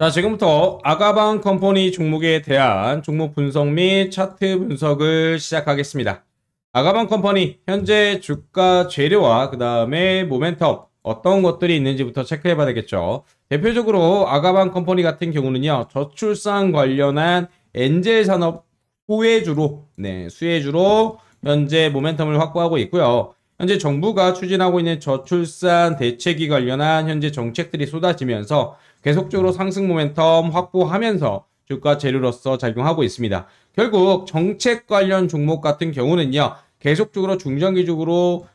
자, 지금부터 아가방 컴퍼니 종목에 대한 종목 분석 및 차트 분석을 시작하겠습니다. 아가방 컴퍼니 현재 주가 재료와 그 다음에 모멘텀 어떤 것들이 있는지부터 체크해 봐야 되겠죠. 대표적으로 아가방 컴퍼니 같은 경우는요. 저출산 관련한 엔젤 산업 후회주로 네, 수혜주로 현재 모멘텀을 확보하고 있고요. 현재 정부가 추진하고 있는 저출산 대책이 관련한 현재 정책들이 쏟아지면서 계속적으로 상승 모멘텀 확보하면서 주가 재료로서 작용하고 있습니다. 결국 정책 관련 종목 같은 경우는요. 계속적으로 중장기적으로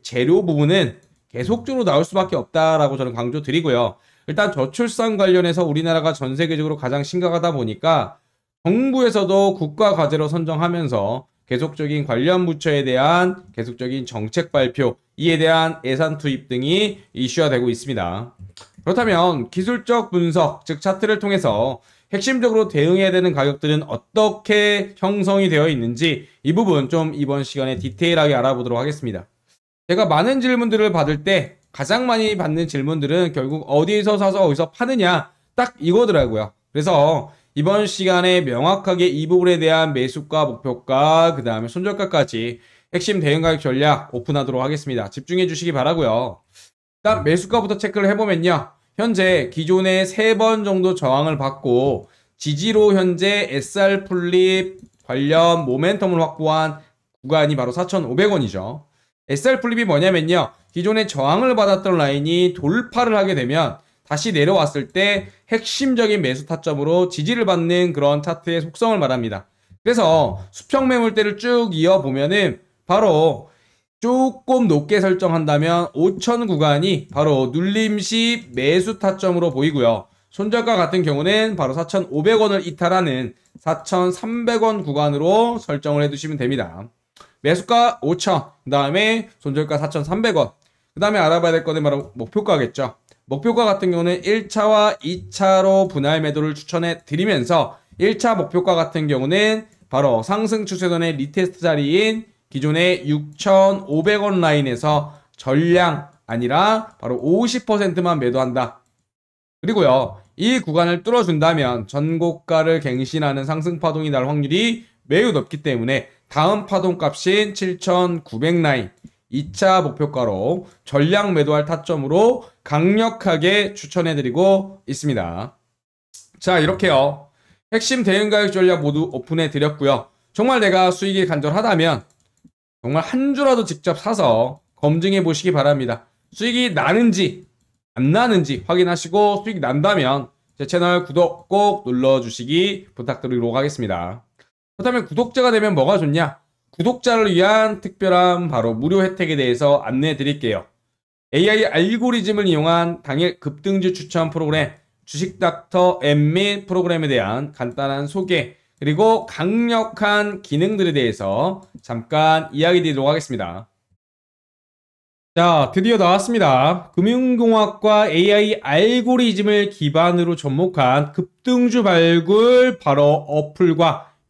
재료 부분은 계속적으로 나올 수밖에 없다라고 저는 강조드리고요. 일단 저출산 관련해서 우리나라가 전 세계적으로 가장 심각하다 보니까 정부에서도 국가 과제로 선정하면서 계속적인 관련 부처에 대한 계속적인 정책 발표, 이에 대한 예산 투입 등이 이슈화 되고 있습니다. 그렇다면 기술적 분석, 즉 차트를 통해서 핵심적으로 대응해야 되는 가격들은 어떻게 형성이 되어 있는지 이 부분 좀 이번 시간에 디테일하게 알아보도록 하겠습니다. 제가 많은 질문들을 받을 때 가장 많이 받는 질문들은 결국 어디에서 사서 어디서 파느냐 딱 이거더라고요. 그래서 이번 시간에 명확하게 이 부분에 대한 매수가, 목표가, 그 다음에 손절가까지 핵심 대응 가격 전략 오픈하도록 하겠습니다. 집중해 주시기 바라고요. 일단 매수가부터 체크를 해보면요. 현재 기존에 세 번 정도 저항을 받고 지지로 현재 SR 플립 관련 모멘텀을 확보한 구간이 바로 4,500원이죠. SR 플립이 뭐냐면요. 기존에 저항을 받았던 라인이 돌파를 하게 되면 다시 내려왔을 때 핵심적인 매수 타점으로 지지를 받는 그런 차트의 속성을 말합니다. 그래서 수평 매물대를 쭉 이어보면은 바로 조금 높게 설정한다면 5천 구간이 바로 눌림시 매수 타점으로 보이고요. 손절가 같은 경우는 바로 4,500원을 이탈하는 4,300원 구간으로 설정을 해두시면 됩니다. 매수가 5,000, 그 다음에 손절가 4,300원, 그 다음에 알아봐야 될 거는 바로 목표가겠죠. 목표가 같은 경우는 1차와 2차로 분할 매도를 추천해 드리면서 1차 목표가 같은 경우는 바로 상승 추세선의 리테스트 자리인 기존의 6,500원 라인에서 전량 아니라 바로 50%만 매도한다. 그리고요. 이 구간을 뚫어준다면 전고가를 갱신하는 상승 파동이 날 확률이 매우 높기 때문에 다음 파동값인 7,900 라인 2차 목표가로 전량 매도할 타점으로 강력하게 추천해드리고 있습니다. 자 이렇게요. 핵심 대응 가격 전략 모두 오픈해 드렸고요. 정말 내가 수익이 간절하다면 정말 한 주라도 직접 사서 검증해 보시기 바랍니다. 수익이 나는지 안 나는지 확인하시고 수익 난다면 제 채널 구독 꼭 눌러주시기 부탁드리도록 하겠습니다. 그렇다면 구독자가 되면 뭐가 좋냐? 구독자를 위한 특별한 바로 무료 혜택에 대해서 안내해 드릴게요. AI 알고리즘을 이용한 당일 급등주 추천 프로그램, 주식 닥터 앤및 프로그램에 대한 간단한 소개, 그리고 강력한 기능들에 대해서 잠깐 이야기 드리도록 하겠습니다. 자, 드디어 나왔습니다. 금융공학과 AI 알고리즘을 기반으로 접목한 급등주 발굴 바로 어플과